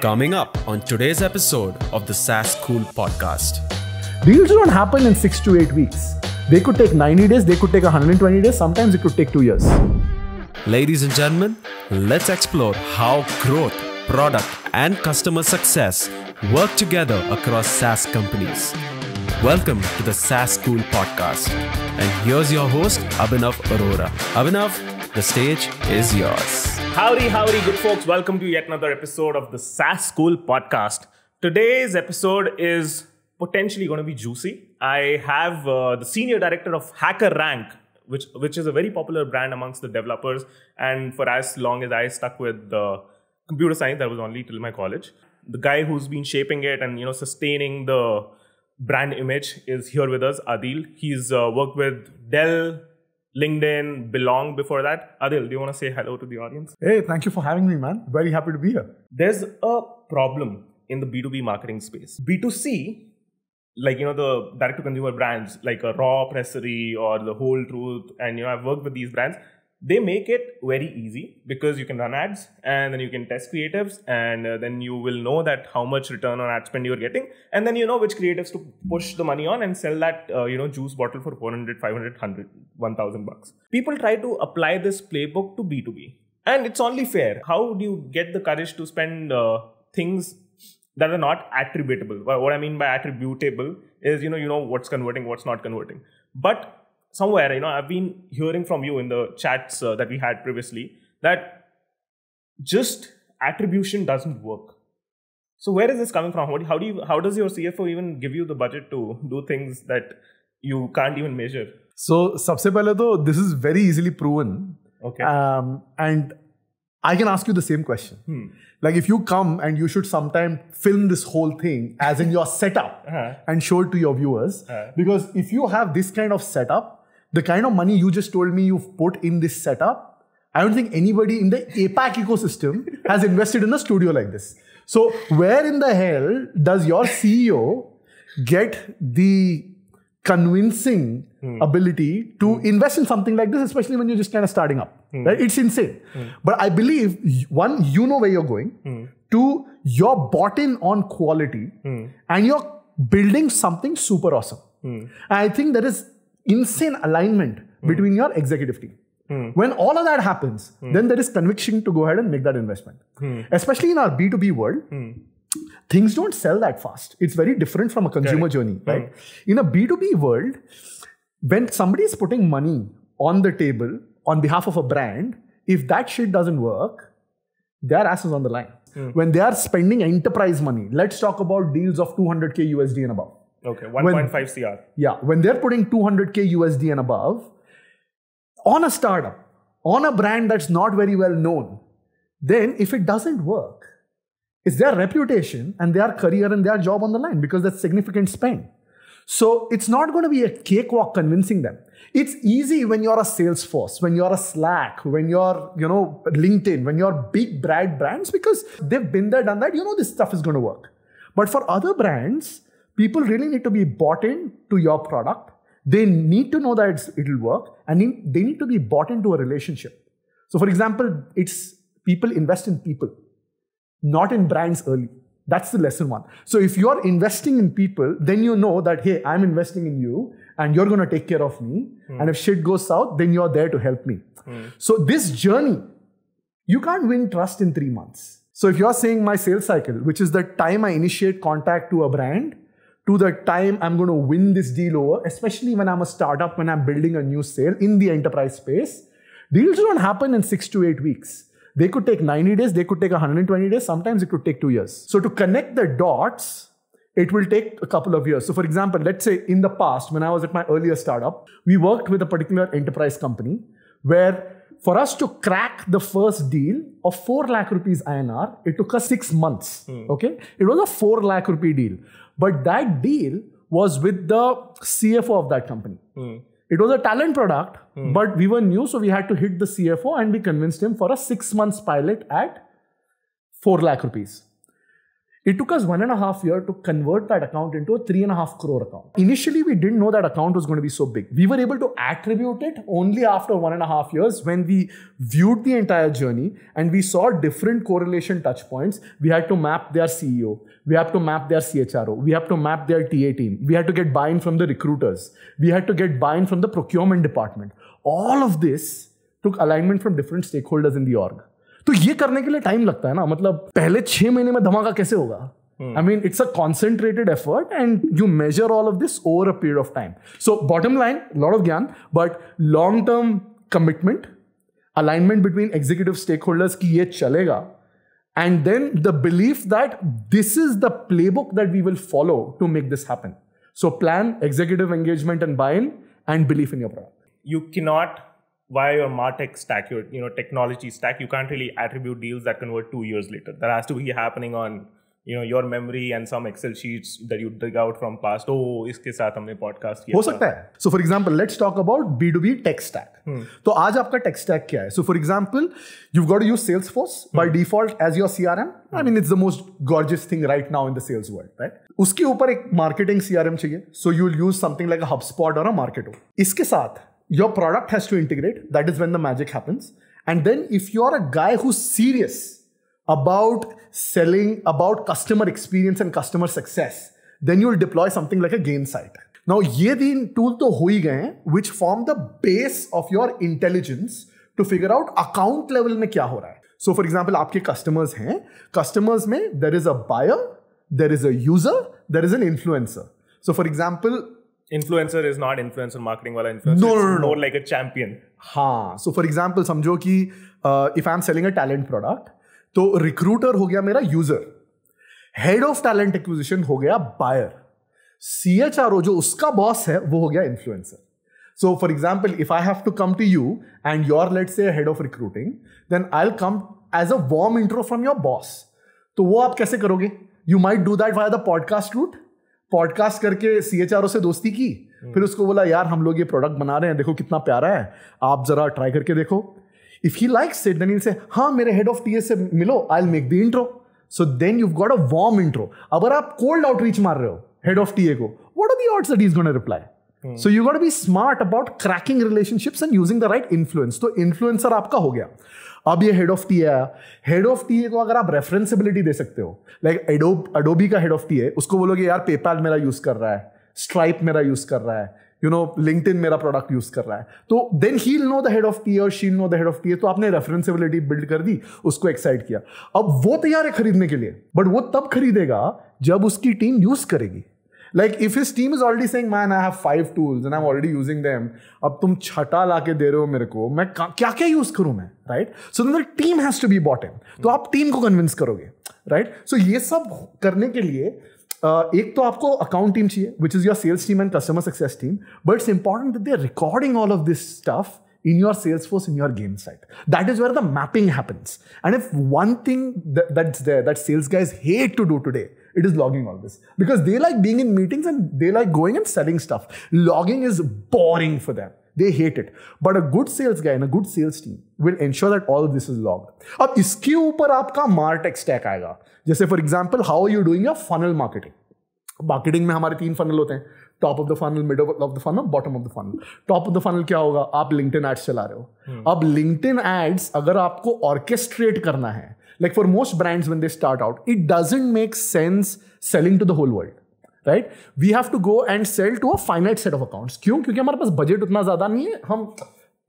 Coming up on today's episode of the SaaS School podcast. Deals don't happen in six to eight weeks. They could take 90 days, they could take 120 days, sometimes it could take two years. Ladies and gentlemen, let's explore how growth, product, and customer success work together across SaaS companies. Welcome to the SaaS School podcast. And here's your host, Abhinav Arora. Abhinav, the stage is yours. Howdy, howdy, good folks. Welcome to yet another episode of the SAS School podcast. Today's episode is potentially going to be juicy. I have uh, the senior director of Hacker Rank, which, which is a very popular brand amongst the developers. And for as long as I stuck with the computer science, that was only till my college. The guy who's been shaping it and you know sustaining the brand image is here with us, Adil. He's uh, worked with Dell, LinkedIn, Belong before that. Adil, do you want to say hello to the audience? Hey, thank you for having me, man. Very happy to be here. There's a problem in the B2B marketing space. B2C, like, you know, the direct to consumer brands, like a Raw Pressery or the Whole Truth, and, you know, I've worked with these brands they make it very easy because you can run ads and then you can test creatives and uh, then you will know that how much return on ad spend you're getting and then you know which creatives to push the money on and sell that uh, you know juice bottle for 400 500 100 1000 bucks people try to apply this playbook to b2b and it's only fair how do you get the courage to spend uh, things that are not attributable what i mean by attributable is you know you know what's converting what's not converting but somewhere, you know, I've been hearing from you in the chats uh, that we had previously that just attribution doesn't work. So where is this coming from? how do you, how does your CFO even give you the budget to do things that you can't even measure? So, सबसे पहले तो this is very easily proven. Okay. Um, and I can ask you the same question. Hmm. Like if you come and you should sometime film this whole thing as in your setup uh-huh. and show it to your viewers. Uh-huh. Because if you have this kind of setup, the kind of money you just told me you've put in this setup, I don't think anybody in the APAC ecosystem has invested in a studio like this. So, where in the hell does your CEO get the convincing hmm. ability to hmm. invest in something like this, especially when you're just kind of starting up? Hmm. Right? It's insane. But I believe, one, you know where you're going, two, you're bought in on quality, and you're building something super awesome. I think that is insane alignment mm. between your executive team. Mm. When all of that happens, mm. then there is conviction to go ahead and make that investment. Hmm. Especially in our B2B world, hmm. things don't sell that fast. It's very different from a consumer journey, hmm. right? In a B2B world, when somebody is putting money on the table on behalf of a brand, if that shit doesn't work, their ass is on the line. When they are spending enterprise money, let's talk about deals of 200K USD and above Okay, 1.5 CR. Yeah, when they're putting 200k USD and above on a startup, on a brand that's not very well known, then if it doesn't work, it's their reputation and their career and their job on the line because that's significant spend. So it's not going to be a cakewalk convincing them. It's easy when you're a Salesforce, when you're a Slack, when you're, you know, LinkedIn, when you're big brand brands because they've been there, done that. You know this stuff is going to work. But for other brands, people really need to be bought in to your product. They need to know that it'll work and they need to be bought into a relationship. So, for example, it's people invest in people, not in brands early. That's the lesson one. So, if you're investing in people, then you know that, hey, I'm investing in you and you're going to take care of me. Mm. And if shit goes south, then you're there to help me. Mm. So, this journey, you can't win trust in three months. So if you're saying my sales cycle, which is the time I initiate contact to a brand to the time I'm going to win this deal over, especially when I'm a startup, when I'm building a new sale in the enterprise space, deals don't happen in six to eight weeks. They could take 90 days, they could take 120 days, sometimes it could take two years. So to connect the dots, it will take a couple of years. So, for example, let's say in the past, when I was at my earlier startup, we worked with a particular enterprise company where for us to crack the first deal of 4 lakh rupees INR, it took us six months. Hmm. Okay. It was a 4 lakh rupee deal. But that deal was with the CFO of that company. Mm. It was a talent product, mm. but we were new, so we had to hit the CFO and we convinced him for a six months pilot at 4 lakh rupees. It took us one and a half year to convert that account into a three and a half crore account. Initially, we didn't know that account was going to be so big. We were able to attribute it only after one and a half years when we viewed the entire journey and we saw different correlation touchpoints. We had to map their CEO. We had to map their CHRO. We had to map their TA team. We had to get buy-in from the recruiters. We had to get buy-in from the procurement department. All of this took alignment from different stakeholders in the org. तो ये करने के लिए time लगता है ना मतलब पहले छह महीने में धमाका कैसे होगा I mean, it's a concentrated effort, and you measure all of this over a period of time. So, bottom line, a lot of gyan, but long term commitment, alignment between executive stakeholders, ki ye chalega, and then the belief that this is the playbook that we will follow to make this happen. So, plan, executive engagement, and buy in, and belief in your product. You cannot via your martech stack your you know technology stack you can't really attribute deals that convert two years later that has to be happening on you know your memory and some excel sheets that you dig out from past oh iske sath humne podcast kiya ho sakta hai so for example let's talk about b2b tech stack So hmm. तो आज tech stack क्या so for example you've got to use salesforce hmm. by default as your crm hmm. i mean it's the most gorgeous thing right now in the sales world right उसके ऊपर marketing CRM CRM चाहिए So you will use something like a HubSpot or a Marketo. इसके साथ your product has to integrate. That is when the magic happens. And then if you're a guy who's serious about selling, about customer experience and customer success, then you'll deploy something like a gain site. Now, these tools tool to which form the base of your intelligence to figure out account level mein kya ho hai. So, for example, your customers हैं customers में there is a buyer, there is a user, there is an influencer. So, for example, influencer is not influencer marketing वाला influencer more like a champion हाँ so for example समझो कि if I am selling a talent product तो recruiter हो गया मेरा user head of talent acquisition हो गया buyer C H R O जो उसका बॉस है वो हो गया influencer so for example if I have to come to you and your let say head of recruiting then I come as a warm intro from your boss तो वो आप कैसे करोगे you might do that via the podcast route podcast करके C H से दोस्ती की हम्म। फिर उसको बोला यार हम लोग ये प्रोडक्ट बना रहे हैं देखो कितना प्यारा है आप जरा ट्राई करके देखो if he like it then say हाँ मेरे हेड ऑफ टी से मिलो I make the intro so then you got a warm intro अगर आप कोल्ड आउटरीच मार रहे हो हेड ऑफ टीए को what are the odds that is gonna reply so you got be smart about cracking relationships and using the right influence तो influencer आपका हो गया अब ये हेड ऑफ टी आया हेड ऑफ टी को अगर आप रेफरेंसिबिलिटी दे सकते हो लाइक एडोब एडोबी का हेड ऑफ टी है उसको बोलोगे यार पेपैल मेरा यूज कर रहा है स्ट्राइप मेरा यूज कर रहा है यू नो लिंकड मेरा प्रोडक्ट यूज कर रहा है तो then he know the head of T और she'll know the head of T तो आपने रेफरेंसिबिलिटी बिल्ड कर दी उसको एक्साइट किया अब वो तैयार है खरीदने के लिए बट वो तब खरीदेगा जब उसकी टीम यूज करेगी like if his team is already saying man i have five tools and i'm already using them ab tum chhata laake de rahe ho mere ko main kya use right so then the team has to be bought in to aap team ko convince karoge right so ye sab karne ke liye uh, ek to aapko account team which is your sales team and customer success team but it's important that they're recording all of this stuff in your salesforce in your game site that is where the mapping happens and if one thing that sales guys hate to do today it is logging all this because they like being in meetings and they like going and selling stuff. Logging is boring for them. They hate it. But a good sales guy and a good sales team will ensure that all of this is logged. ab iske upar aapka martech stack aayega jaise for example how are you doing your funnel marketing marketing mein hamare teen funnel hote hain top of the funnel mid of the funnel bottom of the funnel top of the funnel क्या होगा आप LinkedIn ads चला रहे हो अब LinkedIn ads अगर आपको orchestrate करना है like for most brands when they start out it doesn't make sense selling to the whole world right we have to go and sell to a finite set of accounts kyun kyunki hamare budget utna zyada nahi hai hum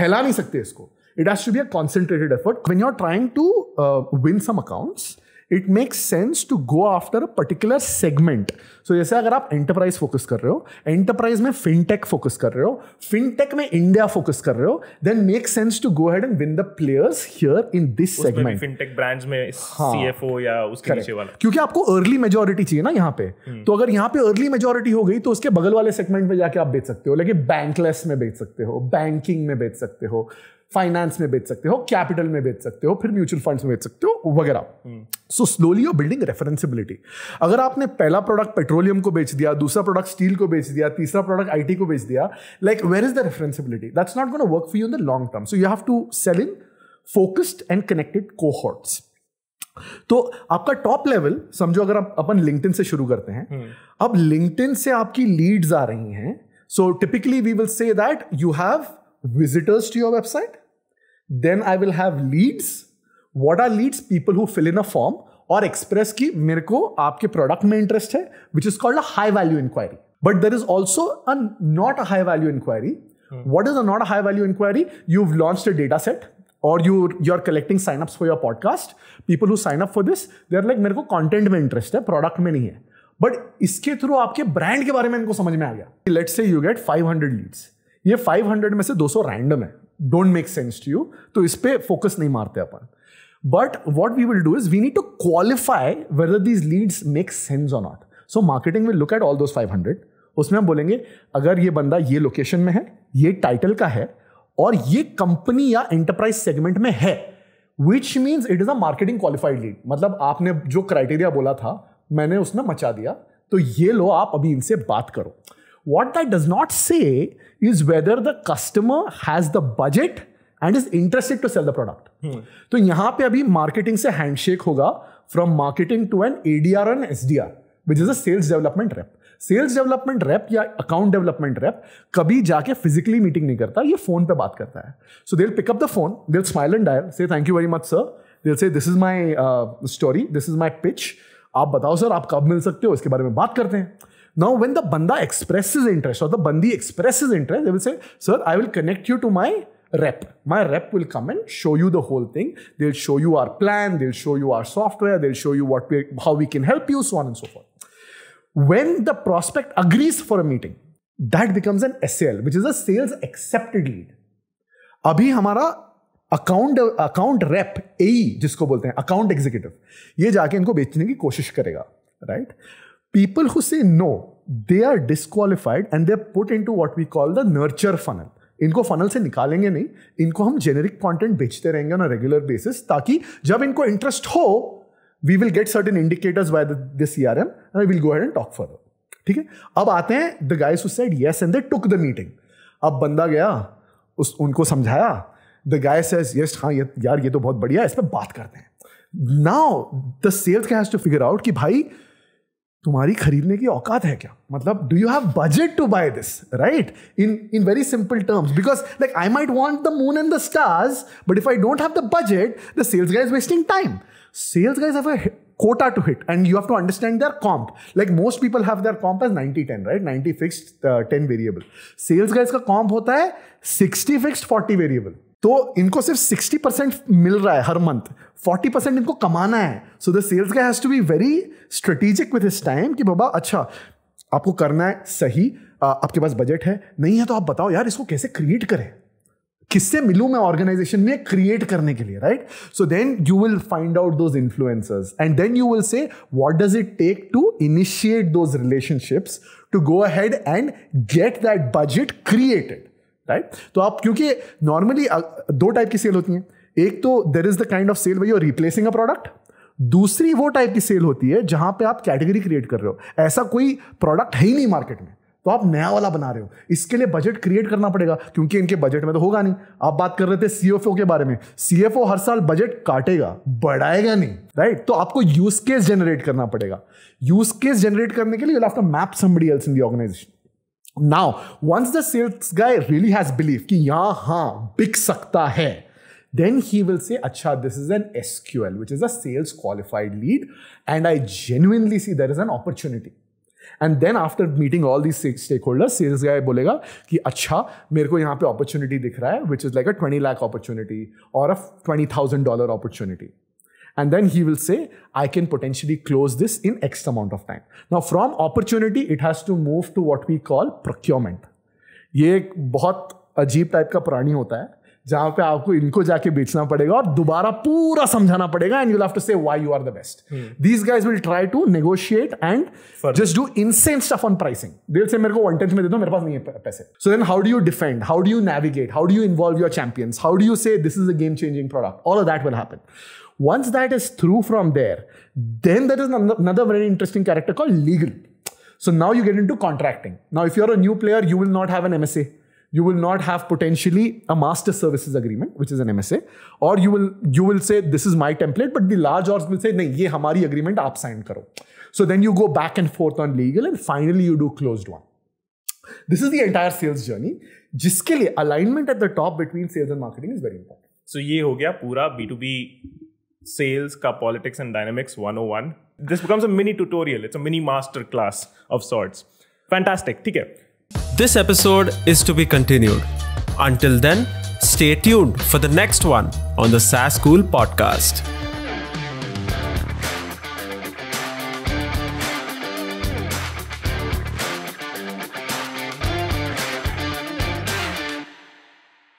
phaila nahi sakte it has to be a concentrated effort when you are trying to uh, win some accounts it makes sense to go after a particular segment so जैसे अगर आप enterprise focus कर रहे हो enterprise में fintech focus कर रहे हो फिनटेक में इंडिया फोकस कर रहे हो then make sense to go head and win the players here in this segment fintech branch में हाँ, CFO या उसके नीचे वाला क्योंकि आपको अर्ली मेजोरिटी चाहिए ना यहाँ पे हम्म। तो अगर यहाँ पे अर्ली मेजोरिटी हो गई तो उसके बगल वाले सेगमेंट में जाके आप बेच सकते हो लेकिन बैंकलेस में बेच सकते हो बैंकिंग में बेच सकते हो फाइनेंस में बेच सकते हो कैपिटल में बेच सकते हो फिर म्यूचुअल फंड्स में बेच सकते हो वगैरह so slowly you building referenceability अगर आपने पहला प्रोडक्ट पेट्रोलियम को बेच दिया दूसरा प्रोडक्ट स्टील को बेच दिया तीसरा प्रोडक्ट आईटी को बेच दिया like where is the referenceability that's not gonna work for you in the long term so you have to sell in focused and connected cohorts तो आपका टॉप लेवल समझो अगर आप अपन लिंक्डइन से शुरू करते हैं हम्म। अब लिंक्डइन से आपकी लीड्स आ रही हैं so typically we will say that you have visitors to your website. Then I will have leads. What are leads? People who fill in a form or express ki मेरे को product में interest which is called a high value inquiry. But there is also a not a high value inquiry. Hmm. What is a not a high value inquiry? You've launched a data set or you you're collecting signups for your podcast. People who sign up for this, they're like मेरे content में interest product में नहीं है. But इसके you आपके brand के बारे में इनको समझ में आ गया लेट्स से 500 leads. ये 500 में से 200 रैंडम है don't make sense to you तो इस पर फोकस नहीं मारते अपन but what we will do is we need to qualify whether these leads make sense और not so marketing will look at all those 500 उसमें हम बोलेंगे अगर ये बंदा ये लोकेशन में है ये टाइटल का है और ये कंपनी या एंटरप्राइज सेगमेंट में है which means it is a marketing qualified lead मतलब आपने जो क्राइटेरिया बोला था मैंने उसमें मचा दिया तो ये लो आप अभी इनसे बात करो What that does not say is whether the customer has the budget and is interested to sell the product तो यहां पे अभी मार्केटिंग से हैंडशेक होगा from marketing to an ADR and SDR which is a sales development rep sales development rep या account development rep कभी जाके physically meeting नहीं करता ये फोन पे बात करता है so they pick up the phone they smile and dial say thank you very much sir they say this is my story this is my pitch आप बताओ सर आप कब मिल सकते हो इसके बारे में बात करते हैं Now, when the banda expresses interest or the bandi expresses interest, they will say, Sir, I will connect you to my rep. My rep will come and show you the whole thing. They'll show you our plan, they'll show you our software, they'll show you what we, how we can help you, so on and so forth. When the prospect agrees for a meeting, that becomes an SL, which is a sales accepted lead. अभी हमारा account account rep AE जिसको बोलते हैं account executive ये जाके इनको बेचने की कोशिश करेगा right? people who say no they are disqualified and they're put into what we call the nurture funnel इनको फनल से निकालेंगे नहीं इनको हम जेनेरिक कंटेंट बेचते रहेंगे ऑन रेगुलर बेसिस ताकि जब इनको इंटरेस्ट हो we will get certain indicators by the R M and will go head and talk for ठीक है अब आते हैं the guys said yes and they took the meeting अब बंदा गया उस उनको समझाया द गाय सेज यस हाँ ये, यार ये तो बहुत बढ़िया इस पर बात करते हैं नाउ द सेल्स का हैज टू फिगर आउट कि भाई तुम्हारी खरीदने की औकात है क्या मतलब do you have budget to buy this right in in very simple terms because like I might want the moon and the stars but if I don't have the budget the sales guys wasting time sales guys have a quota to hit and you have to understand their comp like most people have their comp as 90 10 right 90 fixed uh, 10 variable sales guys ka comp hota hai 60 fixed 40 variable तो इनको सिर्फ sixty percent मिल रहा है हर month forty percent इनको कमाना है so the sales का has to be very strategic with his time कि बाबा अच्छा आपको करना है सही आपके पास बजट है नहीं है तो आप बताओ यार इसको कैसे क्रिएट करें किससे मिलू मैं ऑर्गेनाइजेशन में क्रिएट करने के लिए right so then you will find out those influencers and then you will say what does it take to initiate those relationships to go ahead and get that budget created right तो आप क्योंकि normally दो type की cell होती हैं एक तो there is the kind of sale where you're replacing a product दूसरी वो टाइप की सेल होती है जहां पे आप कैटेगरी क्रिएट कर रहे हो ऐसा कोई प्रोडक्ट है ही नहीं मार्केट में तो आप नया वाला बना रहे हो इसके लिए बजट क्रिएट करना पड़ेगा क्योंकि इनके बजट में तो होगा नहीं आप बात कर रहे थे सीएफओ के बारे में सीएफओ हर साल बजट काटेगा बढ़ाएगा नहीं राइट तो आपको यूज केस जनरेट करना पड़ेगा यूज केस जनरेट करने के लिए you have to map somebody else in the organization Now, once the sales guy really has belief कि यहाँ हाँ बिक सकता है then he will say, Acha, this is an SQL, which is a sales qualified lead. And I genuinely see there is an opportunity. And then after meeting all these stakeholders, sales guy बोलेगा कि अच्छा मेरे को यहाँ पे opportunity दिख रहा है, which is like a 20 lakh opportunity or a $20,000 opportunity. And then he will say, I can potentially close this in X amount of time. Now from opportunity, it has to move to what we call procurement. ये बहुत अजीब type का प्राणी होता है जहां पे आपको इनको जाके बेचना पड़ेगा और दोबारा पूरा समझाना पड़ेगा and you have to say why you are the best these guys will try to negotiate and just do insane stuff on pricing दिल से मेरे को वन टेंथ में दे दो मेरे पास नहीं है पैसे so then how do you defend how do you navigate how do you involve your champions how do you say this is a game changing product all of that will happen once once that is through from there, then there is another very interesting character called legal. Now you you to contracting now if you are a new player you will not have an MSA you will not have potentially a master services agreement, which is an MSA, or you will you will say this is my template, but the large orgs will say, "Nahi, ye hamari agreement aap sign karo." So then you go back and forth on legal, and finally you do closed one. This is the entire sales journey. जिसके लिए alignment at the top between sales and marketing is very important. So ये हो गया पूरा B2B sales का politics and dynamics 101. This becomes a mini tutorial. It's a mini master class of sorts. Fantastic. ठीक है. This episode is to be continued. Until then, stay tuned for the next one on the SAS School podcast.